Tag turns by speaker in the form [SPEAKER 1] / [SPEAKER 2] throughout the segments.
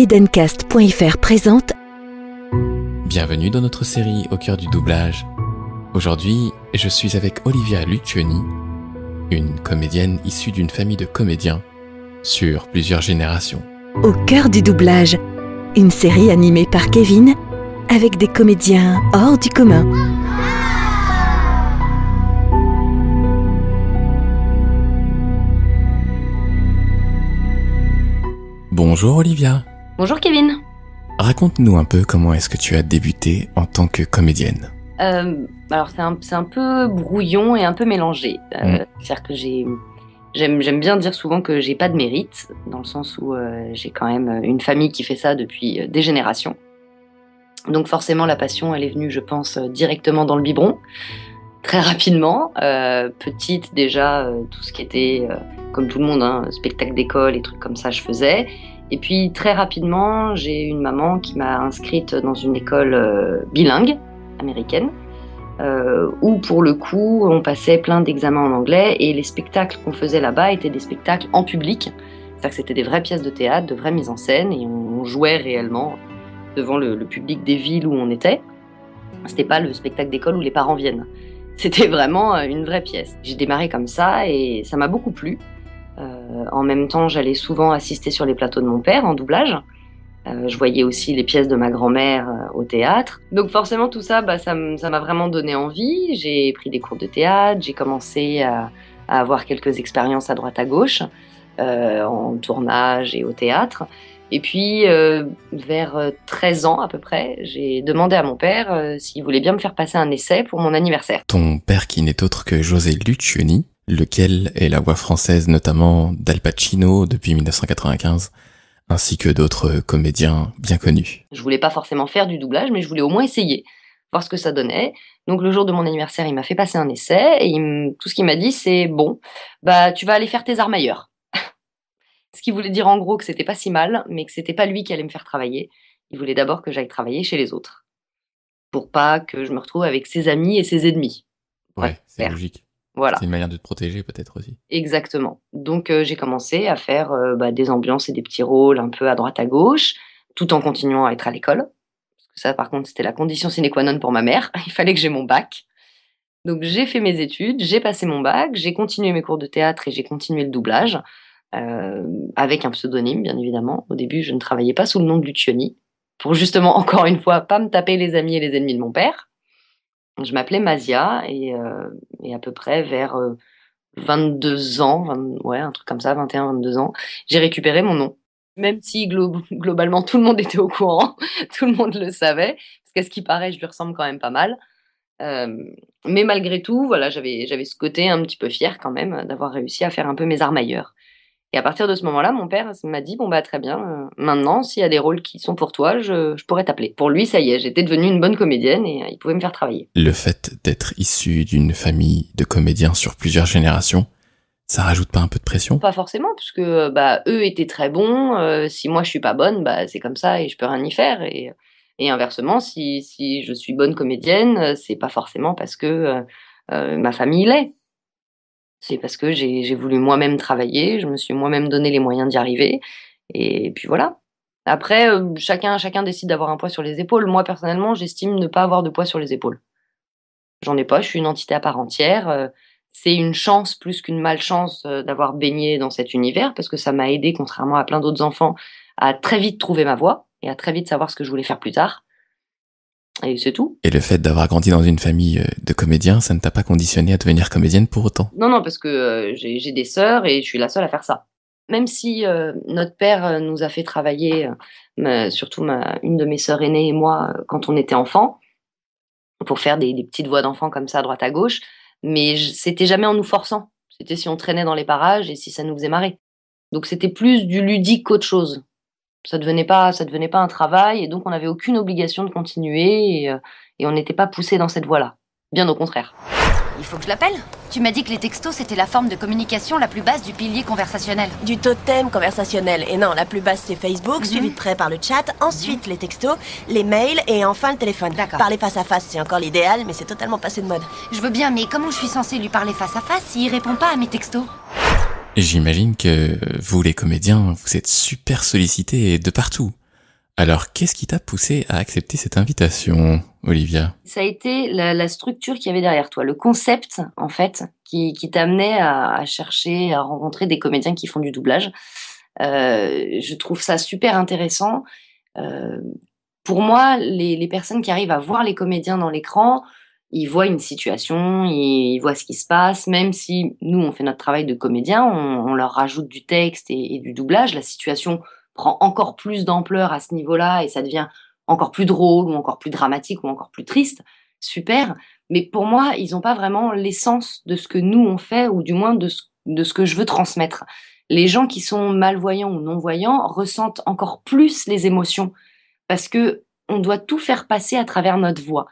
[SPEAKER 1] Edencast.fr présente.
[SPEAKER 2] Bienvenue dans notre série Au cœur du doublage. Aujourd'hui, je suis avec Olivia Lucioni, une comédienne issue d'une famille de comédiens sur plusieurs générations.
[SPEAKER 1] Au cœur du doublage, une série animée par Kevin avec des comédiens hors du commun.
[SPEAKER 2] Bonjour Olivia.
[SPEAKER 1] Bonjour Kevin.
[SPEAKER 2] Raconte-nous un peu comment est-ce que tu as débuté en tant que comédienne.
[SPEAKER 1] Euh, alors c'est un, peu brouillon et un peu mélangé. Euh, mm. C'est-à-dire que j'ai, j'aime, bien dire souvent que j'ai pas de mérite, dans le sens où euh, j'ai quand même une famille qui fait ça depuis des générations. Donc forcément la passion, elle est venue, je pense, directement dans le biberon, très rapidement. petite déjà, tout ce qui était, comme tout le monde, hein, spectacle d'école et trucs comme ça, je faisais. Et puis très rapidement, j'ai une maman qui m'a inscrite dans une école euh, bilingue américaine, euh, où pour le coup, on passait plein d'examens en anglais et les spectacles qu'on faisait là-bas étaient des spectacles en public. C'est-à-dire que c'était des vraies pièces de théâtre, de vraies mises en scène et on, jouait réellement devant le, le public des villes où on était. C'était pas le spectacle d'école où les parents viennent. C'était vraiment euh, une vraie pièce. J'ai démarré comme ça et ça m'a beaucoup plu. Euh, en même temps, j'allais souvent assister sur les plateaux de mon père en doublage. Euh, je voyais aussi les pièces de ma grand-mère euh, au théâtre. Donc forcément tout ça, bah, ça m'a vraiment donné envie. J'ai pris des cours de théâtre, j'ai commencé à, avoir quelques expériences à droite à gauche, en tournage et au théâtre. Et puis vers 13 ans à peu près, j'ai demandé à mon père s'il voulait bien me faire passer un essai pour mon anniversaire.
[SPEAKER 2] Ton père qui n'est autre que José Lucioni lequel est la voix française notamment d'Al Pacino depuis 1995, ainsi que d'autres comédiens bien connus.
[SPEAKER 1] Je voulais pas forcément faire du doublage, mais je voulais au moins essayer, voir ce que ça donnait. Donc le jour de mon anniversaire, il m'a fait passer un essai, et tout ce qu'il m'a dit, c'est bon, bah tu vas aller faire tes armes ailleurs. ce qui voulait dire en gros que c'était pas si mal, mais que c'était pas lui qui allait me faire travailler. Il voulait d'abord que j'aille travailler chez les autres, pour pas que je me retrouve avec ses amis et ses ennemis. ouais c'est logique.
[SPEAKER 2] C'est une manière de te protéger peut-être aussi.
[SPEAKER 1] Exactement. Donc euh, j'ai commencé à faire euh, bah, des ambiances et des petits rôles un peu à droite à gauche, tout en continuant à être à l'école. Ça par contre c'était la condition sine qua non pour ma mère. Il fallait que j'ai mon bac. Donc j'ai fait mes études, j'ai passé mon bac, j'ai continué mes cours de théâtre et j'ai continué le doublage euh, avec un pseudonyme bien évidemment. Au début je ne travaillais pas sous le nom de Lucioni pour justement encore une fois pas me taper les amis et les ennemis de mon père je m'appelais Mazia euh, et, à peu près vers 22 euh, ans, ouais, un truc comme ça, 21, 22 ans, j'ai récupéré mon nom. Même si globalement tout le monde était au courant, tout le monde le savait, parce qu'à ce qui paraît, je lui ressemble quand même pas mal. Euh, mais malgré tout, voilà, j'avais ce côté un petit peu fier quand même d'avoir réussi à faire un peu mes armes ailleurs. Et à partir de ce moment-là, mon père m'a dit bon bah très bien, euh, maintenant s'il y a des rôles qui sont pour toi, je, pourrais t'appeler. Pour lui, ça y est, j'étais devenue une bonne comédienne et euh, il pouvait me faire travailler.
[SPEAKER 2] Le fait d'être issu d'une famille de comédiens sur plusieurs générations, ça rajoute pas un peu de pression
[SPEAKER 1] Pas forcément, puisque euh, bah eux étaient très bons. si moi je suis pas bonne, bah c'est comme ça et je peux rien y faire. Et, et inversement, si, si je suis bonne comédienne, c'est pas forcément parce que ma famille l'est. C'est parce que j'ai voulu moi-même travailler, je me suis moi-même donné les moyens d'y arriver. Et puis voilà. Après, euh, chacun, chacun décide d'avoir un poids sur les épaules. Moi, personnellement, j'estime ne pas avoir de poids sur les épaules. J'en ai pas, je suis une entité à part entière. Euh, c'est une chance plus qu'une malchance euh, d'avoir baigné dans cet univers parce que ça m'a aidé, contrairement à plein d'autres enfants, à très vite trouver ma voie et à très vite savoir ce que je voulais faire plus tard. Et c'est tout.
[SPEAKER 2] Et le fait d'avoir grandi dans une famille euh, de comédiens, ça ne t'a pas conditionné à devenir comédienne pour autant
[SPEAKER 1] Non, non, parce que euh, j'ai des sœurs et je suis la seule à faire ça. Même si euh, notre père nous a fait travailler, surtout une de mes sœurs aînées et moi, quand on était enfants, pour faire des, petites voix d'enfants comme ça à droite à gauche, mais c'était jamais en nous forçant. C'était si on traînait dans les parages et si ça nous faisait marrer. Donc c'était plus du ludique qu'autre chose ça devenait pas ça devenait pas un travail et donc on n'avait aucune obligation de continuer euh, et, on n'était pas poussé dans cette voie-là. Bien au contraire. Il faut que je l'appelle. Tu m'as dit que les textos c'était la forme de communication la plus basse du pilier conversationnel. Du totem conversationnel. Et non, la plus basse c'est Facebook, mhm. suivi de près par le chat, ensuite mhm. les textos, les mails et enfin le téléphone. Parler face à face, c'est encore l'idéal, mais c'est totalement passé de mode. Je veux bien, mais comment je suis censée lui parler face à face s'il répond pas à mes textos
[SPEAKER 2] J'imagine que vous les comédiens, vous êtes super sollicités de partout. Alors, qu'est-ce qui t'a poussé à accepter cette invitation, Olivia
[SPEAKER 1] Ça a été la, structure qu'il y avait derrière toi, le concept, en fait, qui, t'amenait à, chercher, à rencontrer des comédiens qui font du doublage. Euh, je trouve ça super intéressant. Euh, pour moi, les, personnes qui arrivent à voir les comédiens dans l'écran, ils voient une situation, ils voient ce qui se passe, même si nous, on fait notre travail de comédien, on, leur rajoute du texte et, du doublage, la situation prend encore plus d'ampleur à ce niveau-là et ça devient encore plus drôle ou encore plus dramatique ou encore plus triste. Super. Mais pour moi, ils n'ont pas vraiment l'essence de ce que nous, on fait ou du moins de ce, de ce que je veux transmettre. Les gens qui sont malvoyants ou non-voyants ressentent encore plus les émotions parce que on doit tout faire passer à travers notre voix.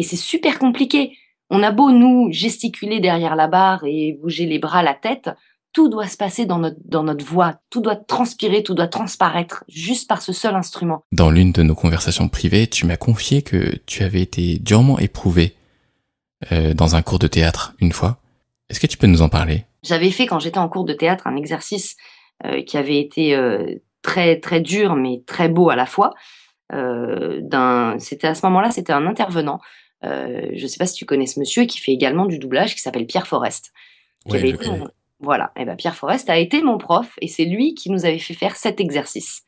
[SPEAKER 1] Et c'est super compliqué. On a beau nous gesticuler derrière la barre et bouger les bras, la tête, tout doit se passer dans notre, dans notre voix, tout doit transpirer, tout doit transparaître juste par ce seul instrument.
[SPEAKER 2] Dans l'une de nos conversations privées, tu m'as confié que tu avais été durement éprouvé euh, dans un cours de théâtre une fois. Est-ce que tu peux nous en parler
[SPEAKER 1] J'avais fait quand j'étais en cours de théâtre un exercice euh, qui avait été euh, très très dur mais très beau à la fois. c'était à ce moment-là, c'était un intervenant euh, je sais pas si tu connais ce monsieur qui fait également du doublage, qui s'appelle Pierre Forest. Voilà, et eh ben Pierre Forest a été mon prof et c'est lui qui nous avait fait faire cet exercice.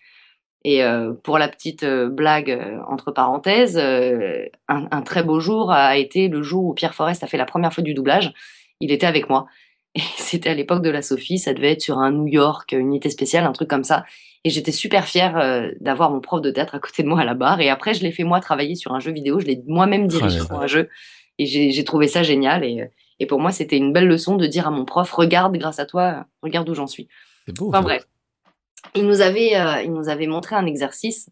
[SPEAKER 1] Et euh, pour la petite euh, blague entre parenthèses, un, très beau jour a été le jour où Pierre Forest a fait la première fois du doublage. Il était avec moi. Et c'était à l'époque de la Sophie, ça devait être sur un New York, unité spéciale, un truc comme ça. Et j'étais super fière euh, d'avoir mon prof de théâtre à côté de moi à la barre. Et après, je l'ai fait moi travailler sur un jeu vidéo. Je l'ai moi-même dirigé ah sur un jeu. Et j'ai trouvé ça génial. Et, pour moi, c'était une belle leçon de dire à mon prof, regarde grâce à toi, regarde où j'en suis. C'est beau. Enfin bref. Il nous, avait, euh, il nous avait montré un exercice.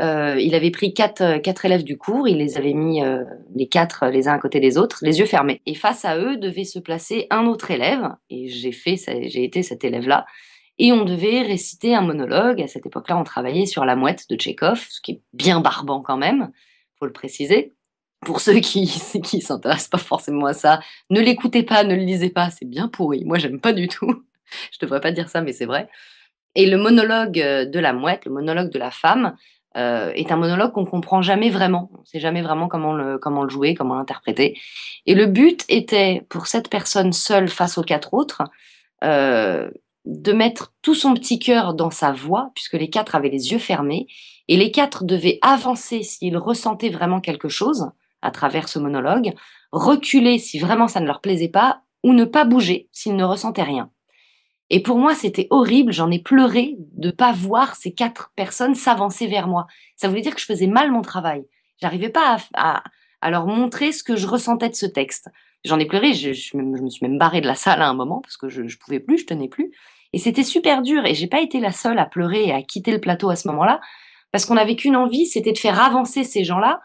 [SPEAKER 1] Euh, il avait pris quatre, quatre, élèves du cours, il les avait mis les quatre les uns à côté des autres, les yeux fermés. Et face à eux devait se placer un autre élève, et j'ai fait, j'ai été cet élève-là et on devait réciter un monologue. À cette époque-là, on travaillait sur La Mouette de Tchekhov, ce qui est bien barbant quand même, faut le préciser. Pour ceux qui qui s'intéressent pas forcément à ça, ne l'écoutez pas, ne le lisez pas, c'est bien pourri. Moi, j'aime pas du tout. Je devrais pas dire ça, mais c'est vrai. Et le monologue euh, de la mouette, le monologue de la femme, euh, est un monologue qu'on comprend jamais vraiment. On sait jamais vraiment comment le, comment jouer, comment l'interpréter. Et le but était, pour cette personne seule face aux quatre autres, euh, de mettre tout son petit cœur dans sa voix, puisque les quatre avaient les yeux fermés, et les quatre devaient avancer s'ils ressentaient vraiment quelque chose à travers ce monologue, reculer si vraiment ça ne leur plaisait pas, ou ne pas bouger s'ils ne ressentaient rien. Et pour moi, c'était horrible, j'en ai pleuré de ne pas voir ces quatre personnes s'avancer vers moi. Ça voulait dire que je faisais mal mon travail. J'arrivais pas à, à, leur montrer ce que je ressentais de ce texte. J'en ai pleuré, je, je, me suis même barré de la salle à un moment parce que je, ne pouvais plus, je tenais plus. Et c'était super dur et j'ai pas été la seule à pleurer et à quitter le plateau à ce moment-là parce qu'on avait qu'une envie, c'était de faire avancer ces gens-là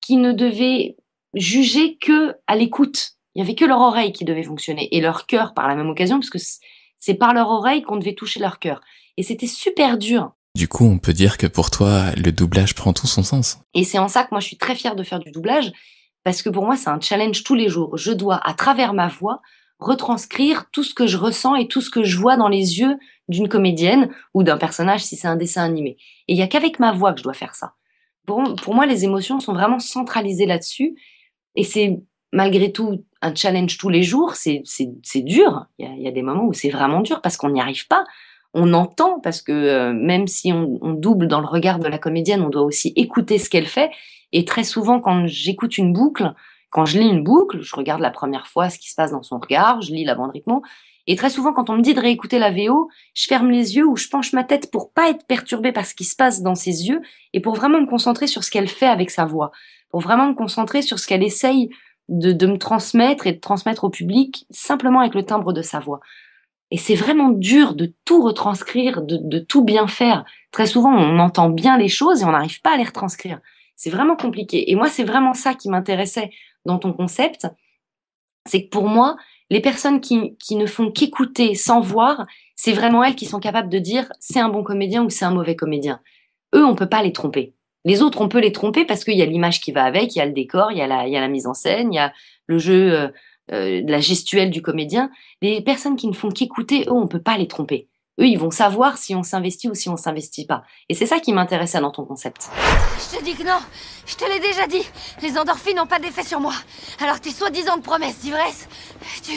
[SPEAKER 1] qui ne devaient juger que à l'écoute. Il y avait que leur oreille qui devait fonctionner et leur cœur par la même occasion parce que c'est par leur oreille qu'on devait toucher leur cœur. Et c'était super dur.
[SPEAKER 2] Du coup, on peut dire que pour toi, le doublage prend tout son sens.
[SPEAKER 1] Et c'est en ça que moi, je suis très fière de faire du doublage, parce que pour moi, c'est un challenge tous les jours. Je dois, à travers ma voix, retranscrire tout ce que je ressens et tout ce que je vois dans les yeux d'une comédienne ou d'un personnage si c'est un dessin animé. Et il n'y a qu'avec ma voix que je dois faire ça. Pour, moi, les émotions sont vraiment centralisées là-dessus. Et c'est malgré tout un challenge tous les jours. C'est dur. Il y a, des moments où c'est vraiment dur parce qu'on n'y arrive pas. On entend parce que euh, même si on double dans le regard de la comédienne, on doit aussi écouter ce qu'elle fait. Et très souvent, quand j'écoute une boucle, quand je lis une boucle, je regarde la première fois ce qui se passe dans son regard, je lis la bande et très souvent, quand on me dit de réécouter la VO, je ferme les yeux ou je penche ma tête pour pas être perturbée par ce qui se passe dans ses yeux et pour vraiment me concentrer sur ce qu'elle fait avec sa voix, pour vraiment me concentrer sur ce qu'elle essaye de, me transmettre et de transmettre au public simplement avec le timbre de sa voix. Et c'est vraiment dur de tout retranscrire, de, de tout bien faire. Très souvent, on entend bien les choses et on n'arrive pas à les retranscrire. C'est vraiment compliqué. Et moi, c'est vraiment ça qui m'intéressait dans ton concept, c'est que pour moi, les personnes qui, ne font qu'écouter sans voir, c'est vraiment elles qui sont capables de dire c'est un bon comédien ou c'est un mauvais comédien. Eux, on ne peut pas les tromper. Les autres, on peut les tromper parce qu'il y a l'image qui va avec, il y a le décor, il y a la, mise en scène, il y a le jeu, euh, euh, la gestuelle du comédien. Les personnes qui ne font qu'écouter, eux, on ne peut pas les tromper eux, ils vont savoir si on s'investit ou si on s'investit pas. Et c'est ça qui m'intéressait dans ton concept. Je te dis que non, je te l'ai déjà dit. Les endorphines n'ont pas d'effet sur moi. Alors tes soi-disant de promesses d'ivresse, tu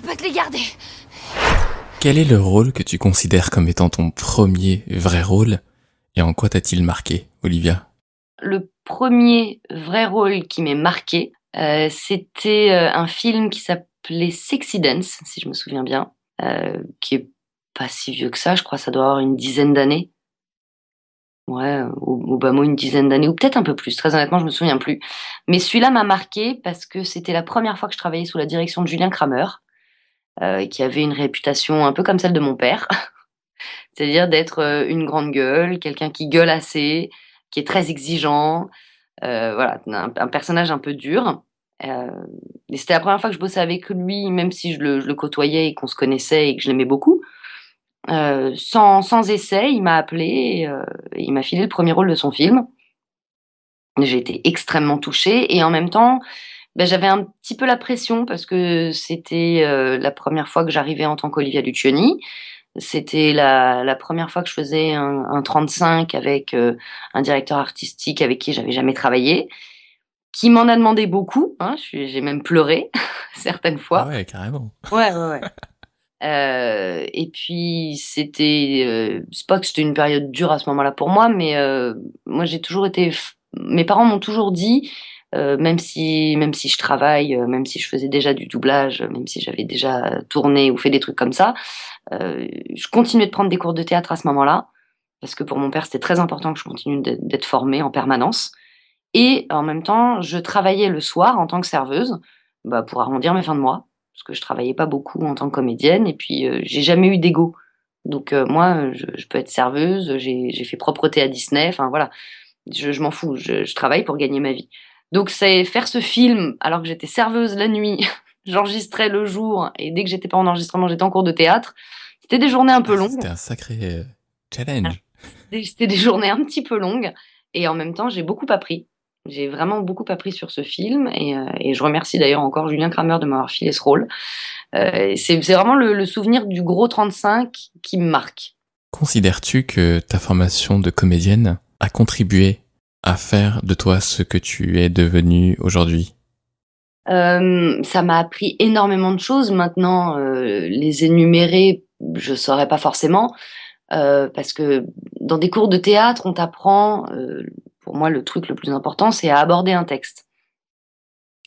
[SPEAKER 1] peux te les garder.
[SPEAKER 2] Quel est le rôle que tu considères comme étant ton premier vrai rôle et en quoi t'a-t-il marqué, Olivia
[SPEAKER 1] Le premier vrai rôle qui m'est marqué, euh, c'était euh, un film qui s'appelait Sexy Dance, si je me souviens bien, euh, qui est pas si vieux que ça, je crois ça doit avoir une dizaine d'années. Ouais, au, bas mot, une dizaine d'années, ou peut-être un peu plus, très honnêtement, je me souviens plus. Mais celui-là m'a marqué parce que c'était la première fois que je travaillais sous la direction de Julien Kramer, euh, qui avait une réputation un peu comme celle de mon père, c'est-à-dire d'être euh, une grande gueule, quelqu'un qui gueule assez, qui est très exigeant, euh, voilà, un, personnage un peu dur. et c'était la première fois que je bossais avec lui, même si je le côtoyais et qu'on se connaissait et que je l'aimais beaucoup. Euh, sans, essai, il m'a appelé, euh, et, il m'a filé le premier rôle de son film. J'ai été extrêmement touchée et en même temps, ben, j'avais un petit peu la pression parce que c'était euh, la première fois que j'arrivais en tant qu'Olivia Lucioni. C'était la, première fois que je faisais un, 35 avec un directeur artistique avec qui j'avais jamais travaillé, qui m'en a demandé beaucoup. Hein, j'ai même pleuré certaines fois. Ah ouais, carrément. Ouais, ouais, ouais. Euh, et puis c'était, euh, c'est pas que c'était une période dure à ce moment-là pour moi, mais euh, moi j'ai toujours été, mes parents m'ont toujours dit, même si même si je travaille, même si je faisais déjà du doublage, même si j'avais déjà tourné ou fait des trucs comme ça, je continuais de prendre des cours de théâtre à ce moment-là parce que pour mon père c'était très important que je continue d'être formée en permanence. Et en même temps, je travaillais le soir en tant que serveuse bah, pour arrondir mes fins de mois parce que je travaillais pas beaucoup en tant que comédienne et puis euh, j'ai jamais eu d'ego. Donc euh, moi, je, peux être serveuse, j'ai fait propreté à Disney, enfin voilà, je, m'en fous, je, je, travaille pour gagner ma vie. Donc c'est faire ce film alors que j'étais serveuse la nuit, j'enregistrais le jour et dès que j'étais pas en enregistrement, j'étais en cours de théâtre. C'était des journées un peu ah, longues. C'était
[SPEAKER 2] un sacré euh, challenge.
[SPEAKER 1] Ah, c'était des journées un petit peu longues et en même temps, j'ai beaucoup appris. J'ai vraiment beaucoup appris sur ce film euh, et, je remercie d'ailleurs encore Julien Kramer de m'avoir filé ce rôle. Euh, c'est vraiment le, souvenir du gros 35 qui me marque.
[SPEAKER 2] Considères-tu que ta formation de comédienne a contribué à faire de toi ce que tu es devenu aujourd'hui
[SPEAKER 1] euh, ça m'a appris énormément de choses. Maintenant, les énumérer, je saurais pas forcément, parce que dans des cours de théâtre, on t'apprend pour moi, le truc le plus important, c'est à aborder un texte.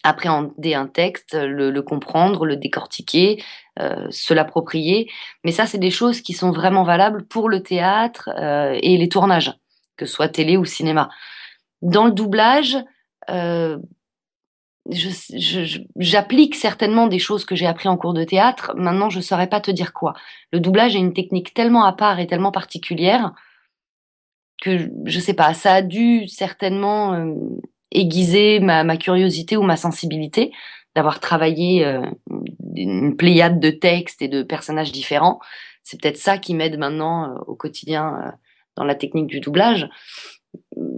[SPEAKER 1] Appréhender un texte, le, comprendre, le décortiquer, euh, se l'approprier. Mais ça, c'est des choses qui sont vraiment valables pour le théâtre euh, et les tournages, que ce soit télé ou cinéma. Dans le doublage, euh, j'applique certainement des choses que j'ai appris en cours de théâtre. Maintenant, je ne saurais pas te dire quoi. Le doublage est une technique tellement à part et tellement particulière que je sais pas, ça a dû certainement euh, aiguiser ma, curiosité ou ma sensibilité d'avoir travaillé euh, une pléiade de textes et de personnages différents. C'est peut-être ça qui m'aide maintenant euh, au quotidien dans la technique du doublage.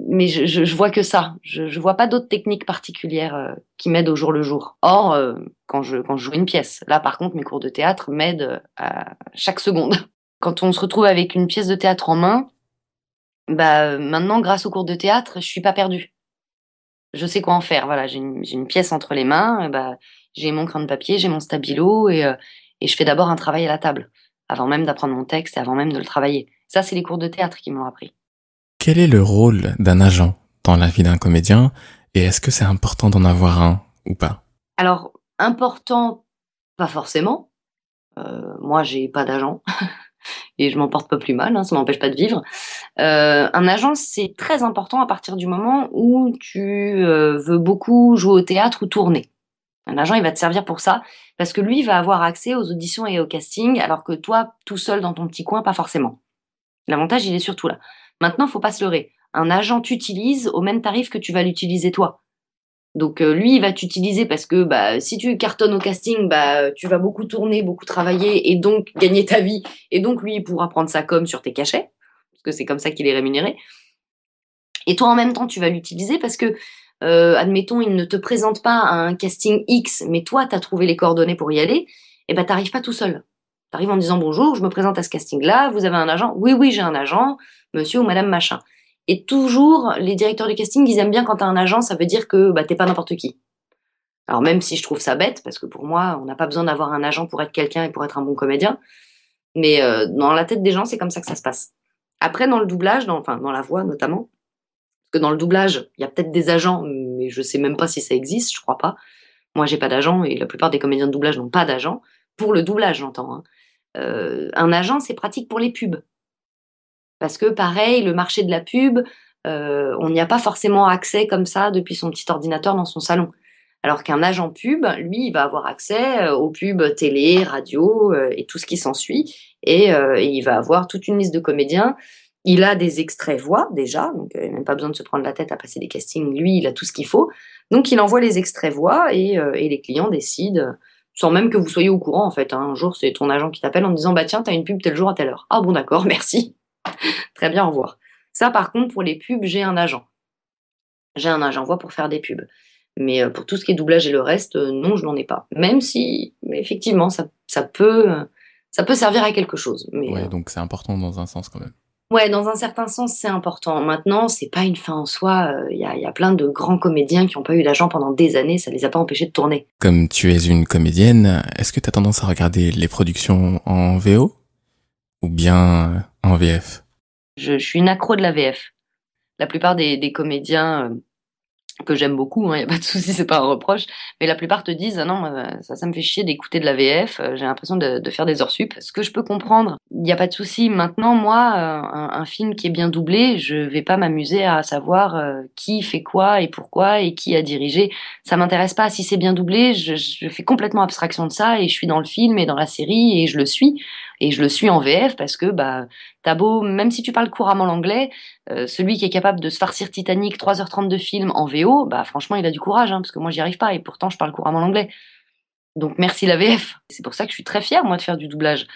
[SPEAKER 1] Mais je, je, vois que ça. Je, vois pas d'autres techniques particulières qui m'aident au jour le jour. Or, quand je, quand je joue une pièce, là par contre, mes cours de théâtre m'aident à chaque seconde. Quand on se retrouve avec une pièce de théâtre en main, bah, maintenant, grâce aux cours de théâtre, je suis pas perdue. Je sais quoi en faire. Voilà, j'ai une, pièce entre les mains. Bah, j'ai mon crâne de papier, j'ai mon stabilo euh, et, je fais d'abord un travail à la table avant même d'apprendre mon texte et avant même de le travailler. Ça, c'est les cours de théâtre qui m'ont appris.
[SPEAKER 2] Quel est le rôle d'un agent dans la vie d'un comédien et est-ce que c'est important d'en avoir un ou pas
[SPEAKER 1] Alors, important, pas forcément. Euh, moi, j'ai pas d'agent. et je m'en porte pas plus mal, hein, ça m'empêche pas de vivre. Euh, un agent, c'est très important à partir du moment où tu euh, veux beaucoup jouer au théâtre ou tourner. Un agent, il va te servir pour ça, parce que lui va avoir accès aux auditions et au casting, alors que toi, tout seul dans ton petit coin, pas forcément. L'avantage, il est surtout là. Maintenant, il faut pas se leurrer. Un agent t'utilise au même tarif que tu vas l'utiliser toi. Donc euh, lui, il va t'utiliser parce que bah, si tu cartonnes au casting, bah, tu vas beaucoup tourner, beaucoup travailler et donc gagner ta vie. Et donc lui, il pourra prendre sa com sur tes cachets, parce que c'est comme ça qu'il est rémunéré. Et toi, en même temps, tu vas l'utiliser parce que, euh, admettons, il ne te présente pas un casting X, mais toi, tu as trouvé les coordonnées pour y aller, et eh bah, ben, n'arrives pas tout seul. Tu arrives en disant bonjour, je me présente à ce casting-là, vous avez un agent Oui, oui, j'ai un agent, monsieur ou madame machin. Et toujours, les directeurs du casting, ils aiment bien quand t'as un agent, ça veut dire que bah, t'es pas n'importe qui. Alors même si je trouve ça bête, parce que pour moi, on n'a pas besoin d'avoir un agent pour être quelqu'un et pour être un bon comédien, mais euh, dans la tête des gens, c'est comme ça que ça se passe. Après, dans le doublage, dans, enfin dans la voix notamment, parce que dans le doublage, il y a peut-être des agents, mais je sais même pas si ça existe, je crois pas. Moi, j'ai pas d'agent et la plupart des comédiens de doublage n'ont pas d'agent. Pour le doublage, j'entends. Hein. Euh, un agent, c'est pratique pour les pubs. Parce que pareil, le marché de la pub, euh, on n'y a pas forcément accès comme ça depuis son petit ordinateur dans son salon. Alors qu'un agent pub, lui, il va avoir accès euh, aux pubs télé, radio euh, et tout ce qui s'ensuit. Et, il va avoir toute une liste de comédiens. Il a des extraits voix déjà, donc il n'a même pas besoin de se prendre la tête à passer des castings. Lui, il a tout ce qu'il faut. Donc il envoie les extraits voix et, les clients décident, sans même que vous soyez au courant en fait. Hein. Un jour, c'est ton agent qui t'appelle en disant Bah tiens, t'as une pub tel jour à telle heure. Ah bon, d'accord, merci. Très bien, au revoir. Ça, par contre, pour les pubs, j'ai un agent. J'ai un agent, voix pour faire des pubs. Mais euh, pour tout ce qui est doublage et le reste, euh, non, je n'en ai pas. Même si, effectivement, ça, peut, ça peut servir à quelque chose. Mais, ouais, euh,
[SPEAKER 2] donc c'est important dans un sens quand même.
[SPEAKER 1] Ouais, dans un certain sens, c'est important. Maintenant, c'est pas une fin en soi. Il y, a plein de grands comédiens qui n'ont pas eu d'agent pendant des années, ça les a pas empêchés de tourner.
[SPEAKER 2] Comme tu es une comédienne, est-ce que tu as tendance à regarder les productions en VO Ou bien en VF
[SPEAKER 1] je, suis une accro de la VF. La plupart des, comédiens euh, que j'aime beaucoup, il hein, n'y a pas de souci, c'est pas un reproche, mais la plupart te disent ah non, euh, ça, ça me fait chier d'écouter de la VF, euh, j'ai l'impression de, faire des hors sup. Ce que je peux comprendre, il n'y a pas de souci. Maintenant, moi, un, film qui est bien doublé, je ne vais pas m'amuser à savoir qui fait quoi et pourquoi et qui a dirigé. Ça m'intéresse pas. Si c'est bien doublé, je fais complètement abstraction de ça et je suis dans le film et dans la série et je le suis et je le suis en VF parce que bah, t'as beau, même si tu parles couramment l'anglais, euh, celui qui est capable de se farcir Titanic 3h30 de film en VO, bah franchement, il a du courage, hein, parce que moi, j'y arrive pas, et pourtant, je parle couramment l'anglais. Donc merci la VF. C'est pour ça que je suis très fière, moi, de faire du doublage.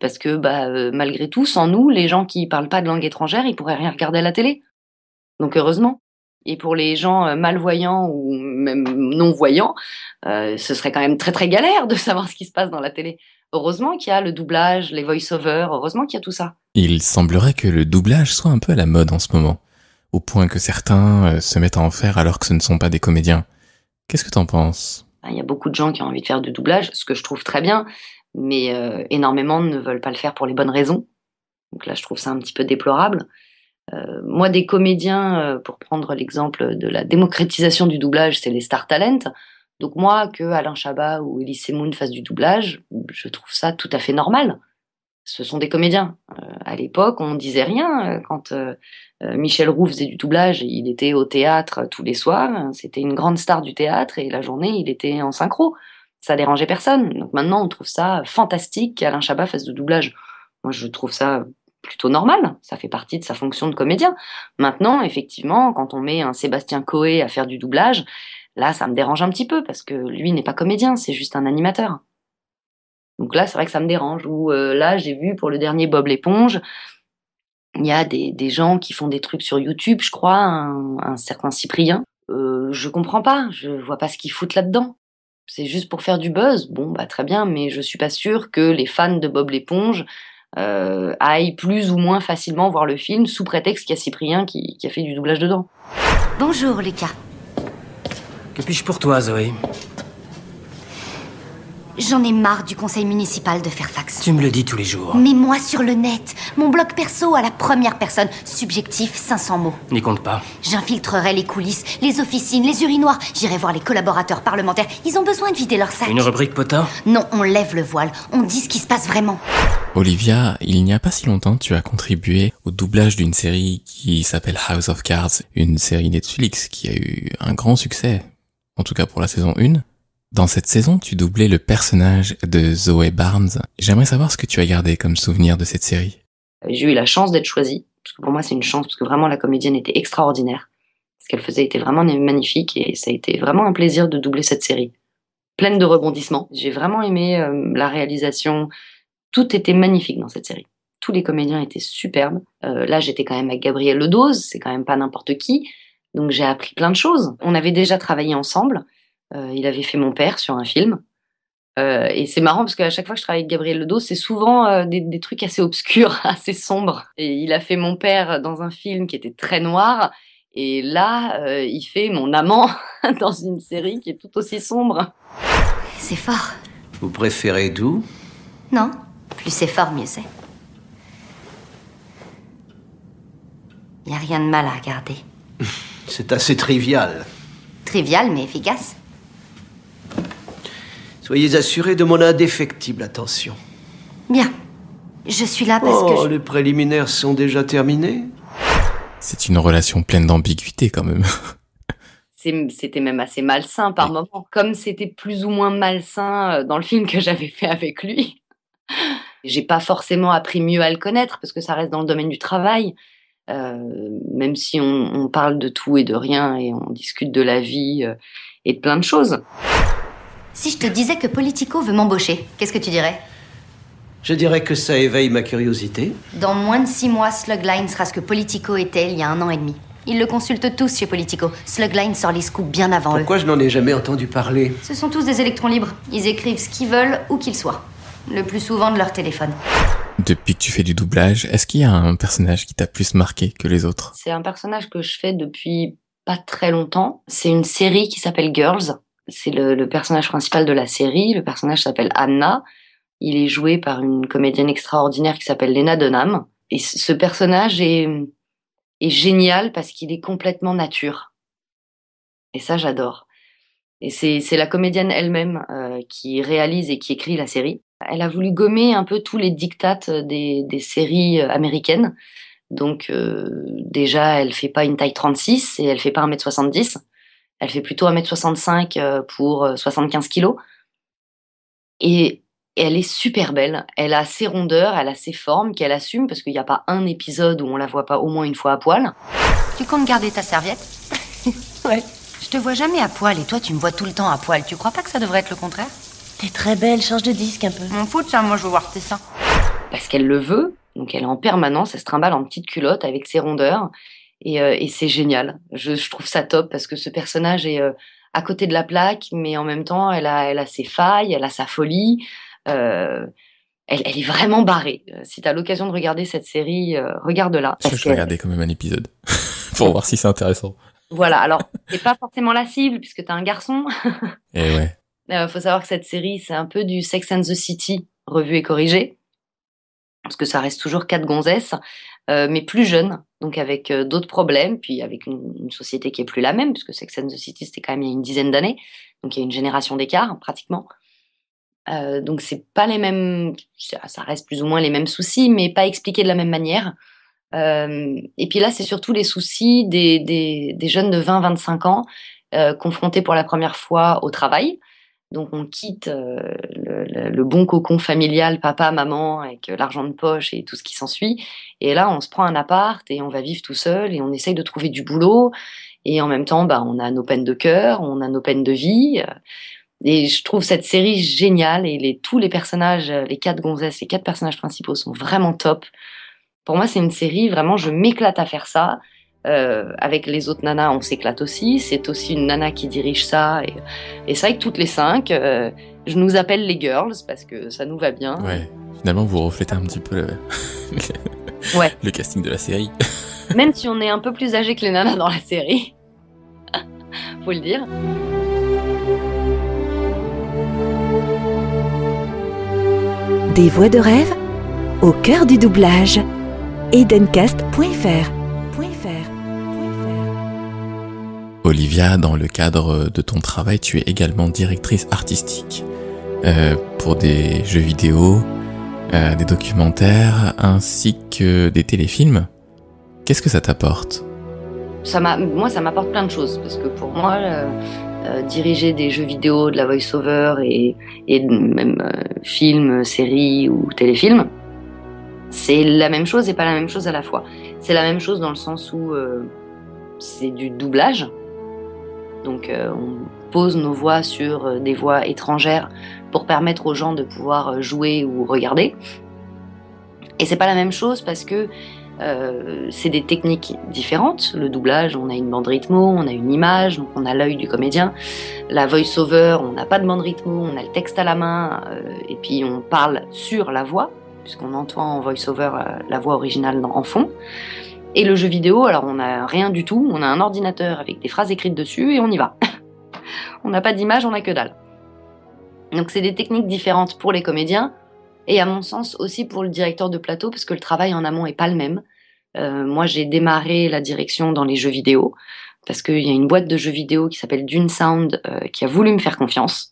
[SPEAKER 1] Parce que bah, euh, malgré tout, sans nous, les gens qui parlent pas de langue étrangère, ils pourraient rien regarder à la télé. Donc heureusement. Et pour les gens euh, malvoyants ou même non-voyants, euh, ce serait quand même très très galère de savoir ce qui se passe dans la télé. Heureusement qu'il y a le doublage, les voice-overs, heureusement qu'il y a tout ça.
[SPEAKER 2] Il semblerait que le doublage soit un peu à la mode en ce moment, au point que certains euh, se mettent à en faire alors que ce ne sont pas des comédiens. Qu'est-ce que t'en penses
[SPEAKER 1] ben, Il y a beaucoup de gens qui ont envie de faire du doublage, ce que je trouve très bien, mais énormément ne veulent pas le faire pour les bonnes raisons. Donc là, je trouve ça un petit peu déplorable. Euh, moi, des comédiens, euh, pour prendre l'exemple de la démocratisation du doublage, c'est les star talents. Donc moi, que Alain Chabat ou Elise Moon fassent du doublage, je trouve ça tout à fait normal. Ce sont des comédiens. Euh, à l'époque, on disait rien quand Michel Roux faisait du doublage. Il était au théâtre tous les soirs. C'était une grande star du théâtre et la journée, il était en synchro. Ça dérangeait personne. Donc maintenant, on trouve ça fantastique qu'Alain Chabat fasse du doublage. Moi, je trouve ça plutôt normal, ça fait partie de sa fonction de comédien. Maintenant, effectivement, quand on met un Sébastien Coé à faire du doublage, là, ça me dérange un petit peu parce que lui n'est pas comédien, c'est juste un animateur. Donc là, c'est vrai que ça me dérange. Ou euh, là, j'ai vu pour le dernier Bob l'éponge, il y a des, gens qui font des trucs sur YouTube, je crois, un, certain Cyprien. Euh, je comprends pas, je vois pas ce qu'ils foutent là-dedans. C'est juste pour faire du buzz, bon, bah très bien, mais je suis pas sûre que les fans de Bob l'éponge euh, aille plus ou moins facilement voir le film sous prétexte qu'il y a Cyprien qui, qui a fait du doublage dedans. Bonjour Lucas.
[SPEAKER 2] Que puis-je pour toi, Zoé
[SPEAKER 1] J'en ai marre du conseil municipal de Fairfax.
[SPEAKER 2] Tu me le dis tous les jours. Mais
[SPEAKER 1] moi sur le net, mon blog perso à la première personne, subjectif 500 mots. N'y compte pas. J'infiltrerai les coulisses, les officines, les urinoirs. J'irai voir les collaborateurs parlementaires. Ils ont besoin de vider leur sac. Une
[SPEAKER 2] rubrique potin
[SPEAKER 1] Non, on lève le voile. On dit ce qui se passe vraiment.
[SPEAKER 2] Olivia, il n'y a pas si longtemps, tu as contribué au doublage d'une série qui s'appelle House of Cards, une série Netflix qui a eu un grand succès, en tout cas pour la saison 1. Dans cette saison, tu doublais le personnage de Zoé Barnes. J'aimerais savoir ce que tu as gardé comme souvenir de cette série.
[SPEAKER 1] Euh, j'ai eu la chance d'être choisie, pour moi c'est une chance, parce que vraiment la comédienne était extraordinaire. Ce qu'elle faisait était vraiment magnifique et ça a été vraiment un plaisir de doubler cette série. Pleine de rebondissements. J'ai vraiment aimé euh, la réalisation. Tout était magnifique dans cette série. Tous les comédiens étaient superbes. Euh, là, j'étais quand même avec Gabriel Ledoz, c'est quand même pas n'importe qui. Donc j'ai appris plein de choses. On avait déjà travaillé ensemble. Euh, il avait fait mon père sur un film. Euh, et c'est marrant parce qu'à chaque fois que je travaille avec Gabriel Ledo, c'est souvent euh, des, trucs assez obscurs, assez sombres. Et il a fait mon père dans un film qui était très noir. Et là, il fait mon amant dans une série qui est tout aussi sombre. C'est fort.
[SPEAKER 2] Vous préférez doux
[SPEAKER 1] Non, plus c'est fort, mieux c'est. Il Y a rien de mal à regarder. c'est assez trivial. Trivial mais efficace. Soyez assurés de mon indéfectible attention. Bien. Je suis là parce que. Oh, les
[SPEAKER 2] préliminaires sont déjà terminés. C'est une relation pleine d'ambiguïté quand même.
[SPEAKER 1] c'était même assez malsain par moments, comme c'était plus ou moins malsain euh, dans le film que j'avais fait avec lui. J'ai pas forcément appris mieux à le connaître parce que ça reste dans le domaine du travail. Euh, même si on, parle de tout et de rien et on discute de la vie euh, et de plein de choses. Si je te disais que Politico veut m'embaucher, qu'est-ce que tu dirais Je dirais que ça éveille ma curiosité. Dans moins de six mois, Slugline sera ce que Politico était il y a un an et demi. Ils le consultent tous chez Politico. Slugline sort les scoops bien avant eux.
[SPEAKER 2] Pourquoi je n'en ai jamais entendu parler
[SPEAKER 1] Ce sont tous des électrons libres. Ils écrivent ce qu'ils veulent, où qu'ils soient. Le plus souvent de leur téléphone.
[SPEAKER 2] Depuis que tu fais du doublage, est-ce qu'il y a un personnage qui t'a plus marqué que les autres
[SPEAKER 1] C'est un personnage que je fais depuis pas très longtemps. C'est une série qui s'appelle Girls c'est le, personnage principal de la série. Le personnage s'appelle Anna. Il est joué par une comédienne extraordinaire qui s'appelle Lena Dunham. Et ce personnage est, génial parce qu'il est complètement nature. Et ça, j'adore. Et c'est la comédienne elle-même euh, qui réalise et qui écrit la série. Elle a voulu gommer un peu tous les dictates des, séries euh, américaines. Donc euh, déjà, elle fait pas une taille 36 et elle fait pas 1m70. Elle fait plutôt 1m65 euh, pour 75 euh, kg. Et elle est super belle. Elle a ses rondeurs, elle a ses formes qu'elle assume parce qu'il n'y a pas un épisode où on la voit pas au moins une fois à poil. Tu comptes garder ta serviette Ouais. Je te vois jamais à poil et toi tu me vois tout le temps à poil. Tu crois pas que ça devrait être le contraire T'es très belle, change de disque un peu. M'en fout de ça, moi je veux voir tes seins. Parce qu'elle le veut, donc elle est en permanence, elle se trimballe en petite culotte avec ses rondeurs. Euh, et, c'est génial. Je, trouve ça top parce que ce personnage est euh, à côté de la plaque, mais en même temps, elle a, elle a ses failles, elle a sa folie. Euh, elle, est vraiment barrée. Si tu as l'occasion de regarder cette série, regarde-la. Je vais regarder
[SPEAKER 2] quand même un épisode pour voir si c'est intéressant.
[SPEAKER 1] Voilà, alors c'est pas forcément la cible puisque tu as un garçon.
[SPEAKER 2] et eh ouais.
[SPEAKER 1] Euh, faut savoir que cette série, c'est un peu du Sex and the City, revu et corrigé. Parce que ça reste toujours quatre gonzesses. Euh, mais plus jeune, donc avec euh, d'autres problèmes, puis avec une, société qui est plus la même, puisque Sex and the City, c'était quand même il y a une dizaine d'années, donc il y a une génération d'écart, pratiquement. Euh, donc c'est pas les mêmes, ça reste plus ou moins les mêmes soucis, mais pas expliqués de la même manière. Euh, et puis là, c'est surtout les soucis des, des jeunes de 20-25 ans confrontés pour la première fois au travail, donc on quitte euh, le, bon cocon familial, papa, maman, avec euh, l'argent de poche et tout ce qui s'ensuit. Et là, on se prend un appart et on va vivre tout seul et on essaye de trouver du boulot. Et en même temps, bah, on a nos peines de cœur, on a nos peines de vie. Et je trouve cette série géniale et tous les personnages, les quatre gonzesses, les quatre personnages principaux sont vraiment top. Pour moi, c'est une série, vraiment, je m'éclate à faire ça. Euh, avec les autres nanas, on s'éclate aussi. C'est aussi une nana qui dirige ça. Et, et ça, avec toutes les cinq, euh, je nous appelle les girls parce que ça nous va
[SPEAKER 2] bien. Ouais. Finalement, vous reflétez un petit peu le, le casting de la série.
[SPEAKER 1] Même si on est un peu plus âgé que les nanas dans la série. Faut le dire. Des voix de rêve au cœur du doublage. Edencast.fr
[SPEAKER 2] Olivia, dans le cadre de ton travail, tu es également directrice artistique euh, pour des jeux vidéo, euh, des documentaires, ainsi que des téléfilms. Qu'est-ce que ça t'apporte
[SPEAKER 1] ça Moi, ça m'apporte plein de choses, parce que pour moi, euh, diriger des jeux vidéo, de la voice-over et, et, même films, séries ou téléfilms, c'est la même chose et pas la même chose à la fois. C'est la même chose dans le sens où c'est du doublage, donc euh, on pose nos voix sur euh, des voix étrangères pour permettre aux gens de pouvoir euh, jouer ou regarder. Et c'est pas la même chose parce que c'est des techniques différentes. Le doublage, on a une bande rythmo, on a une image, donc on a l'œil du comédien. La voice-over, on n'a pas de bande rythmo, on a le texte à la main, et puis on parle sur la voix, puisqu'on entend en voice-over la voix originale en fond. Et le jeu vidéo, alors on n'a rien du tout, on a un ordinateur avec des phrases écrites dessus et on y va. on n'a pas d'image, on n'a que dalle. Donc c'est des techniques différentes pour les comédiens et à mon sens aussi pour le directeur de plateau parce que le travail en amont est pas le même. Euh, moi j'ai démarré la direction dans les jeux vidéo parce qu'il y a une boîte de jeux vidéo qui s'appelle Dune Sound euh, qui a voulu me faire confiance.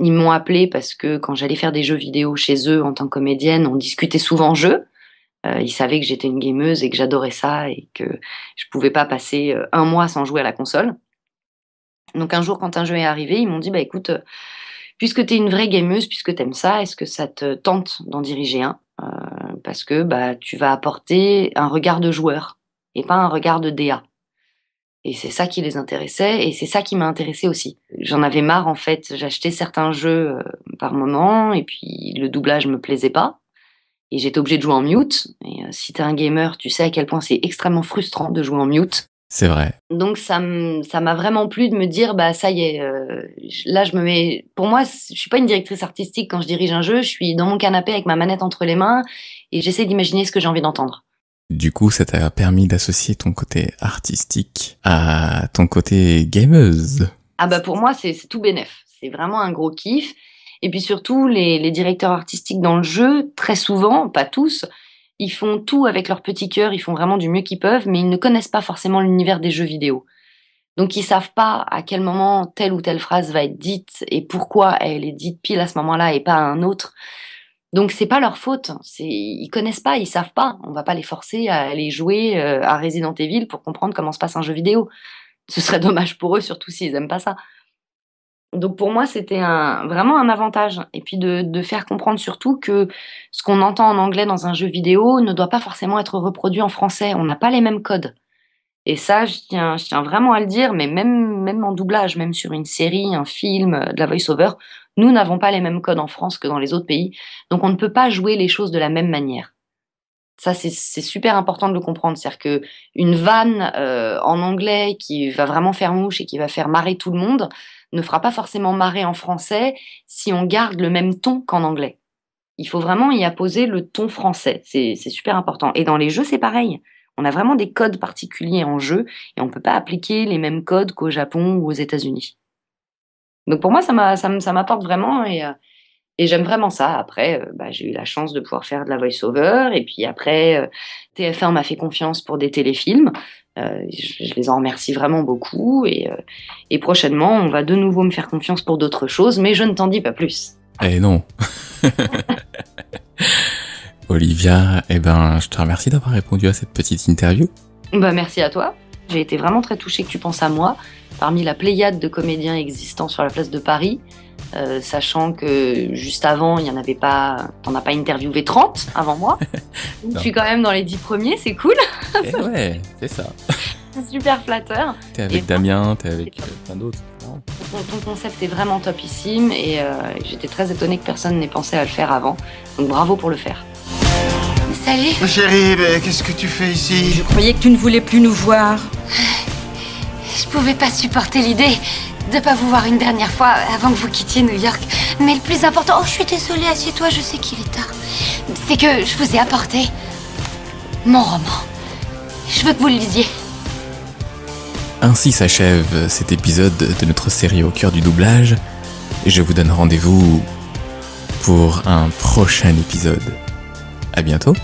[SPEAKER 1] Ils m'ont appelé parce que quand j'allais faire des jeux vidéo chez eux en tant que comédienne, on discutait souvent jeux. Euh, ils savaient que j'étais une gameuse et que j'adorais ça et que je pouvais pas passer euh, un mois sans jouer à la console. Donc un jour, quand un jeu est arrivé, ils m'ont dit, bah écoute, euh, puisque tu es une vraie gameuse, puisque tu aimes ça, est-ce que ça te tente d'en diriger un Parce que bah tu vas apporter un regard de joueur et pas un regard de DA. Et c'est ça qui les intéressait et c'est ça qui m'a intéressée aussi. J'en avais marre en fait, j'achetais certains jeux par moment et puis le doublage me plaisait pas et j'étais obligée de jouer en mute. Et euh, si t'es un gamer, tu sais à quel point c'est extrêmement frustrant de jouer en mute. C'est vrai. Donc ça m'a vraiment plu de me dire bah ça y est euh, là je me mets pour moi je suis pas une directrice artistique quand je dirige un jeu, je suis dans mon canapé avec ma manette entre les mains et j'essaie d'imaginer ce que j'ai envie d'entendre.
[SPEAKER 2] Du coup, ça t'a permis d'associer ton côté artistique à ton côté gameuse.
[SPEAKER 1] Ah bah pour moi c'est tout bénéf. C'est vraiment un gros kiff. Et puis surtout, les, directeurs artistiques dans le jeu, très souvent, pas tous, ils font tout avec leur petit cœur, ils font vraiment du mieux qu'ils peuvent, mais ils ne connaissent pas forcément l'univers des jeux vidéo. Donc ils savent pas à quel moment telle ou telle phrase va être dite et pourquoi elle est dite pile à ce moment-là et pas à un autre. Donc c'est pas leur faute, c'est ils connaissent pas, ils savent pas. On va pas les forcer à aller jouer euh, à Resident Evil pour comprendre comment se passe un jeu vidéo. Ce serait dommage pour eux, surtout s'ils aiment pas ça. Donc pour moi, c'était vraiment un avantage. Et puis de, faire comprendre surtout que ce qu'on entend en anglais dans un jeu vidéo ne doit pas forcément être reproduit en français. On n'a pas les mêmes codes. Et ça, je tiens, vraiment à le dire, mais même, en doublage, même sur une série, un film, euh, de la voice-over, nous n'avons pas les mêmes codes en France que dans les autres pays. Donc on ne peut pas jouer les choses de la même manière. Ça, c'est super important de le comprendre. C'est-à-dire que une vanne euh, en anglais qui va vraiment faire mouche et qui va faire marrer tout le monde, ne fera pas forcément marrer en français si on garde le même ton qu'en anglais. Il faut vraiment y apposer le ton français. C'est super important. Et dans les jeux, c'est pareil. On a vraiment des codes particuliers en jeu et on ne peut pas appliquer les mêmes codes qu'au Japon ou aux États-Unis. Donc pour moi, ça m'apporte vraiment et, euh, et j'aime vraiment ça. Après, euh, bah, j'ai eu la chance de pouvoir faire de la voice-over. Et puis après, euh, TF1 m'a fait confiance pour des téléfilms. Euh, je, les en remercie vraiment beaucoup. Et, et, prochainement, on va de nouveau me faire confiance pour d'autres choses, mais je ne t'en dis pas plus.
[SPEAKER 2] Eh non. Olivia, eh ben, je te remercie d'avoir répondu à cette petite interview.
[SPEAKER 1] Bah, merci à toi. J'ai été vraiment très touchée que tu penses à moi parmi la pléiade de comédiens existants sur la place de Paris, euh, sachant que juste avant, il n'y en avait pas, t'en as pas interviewé 30 avant moi. Donc je suis quand même dans les dix premiers, c'est cool. Eh ouais, c'est ça. super flatteur.
[SPEAKER 2] T'es avec Damien, t'es avec euh, plein d'autres. Ton,
[SPEAKER 1] concept est vraiment topissime et euh, j'étais très étonnée que personne n'ait pensé à le faire avant. Donc bravo pour le faire.
[SPEAKER 2] Salut Chérie, qu'est-ce que tu fais ici Je croyais que tu ne voulais plus nous voir.
[SPEAKER 1] Je ne pouvais pas supporter l'idée de pas vous voir une dernière fois avant que vous quittiez New York. Mais le plus important... Oh, je suis désolée, assieds-toi, je sais qu'il est tard. C'est que je vous ai apporté mon roman. Je veux que vous le lisiez.
[SPEAKER 2] Ainsi s'achève cet épisode de notre série au cœur du doublage. Je vous donne rendez-vous pour un prochain épisode. A bientôt.